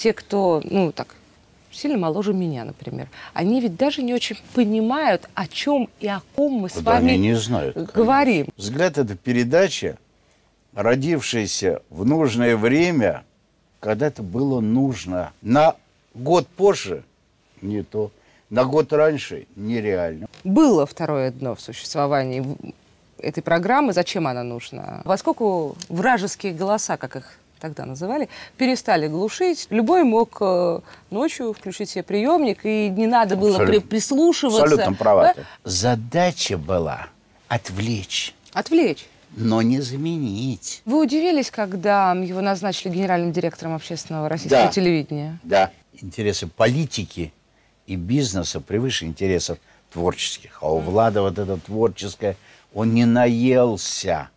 те, кто, ну, так, сильно моложе меня, например, они ведь даже не очень понимают, о чем и о ком мы с да вами они не знают, говорим. Конечно. Взгляд – это передача, родившаяся в нужное время, когда это было нужно. На год позже – не то. На год раньше – нереально. Было второе дно в существовании этой программы. Зачем она нужна? Во сколько вражеские голоса, как их тогда называли, перестали глушить. Любой мог э, ночью включить себе приемник, и не надо было Абсолютно. прислушиваться. Абсолютно права. Да? Задача была отвлечь. Отвлечь но не заменить. Вы удивились, когда его назначили генеральным директором общественного российского да. телевидения? Да. Интересы политики и бизнеса превыше интересов творческих. А у Влада вот это творческое, он не наелся.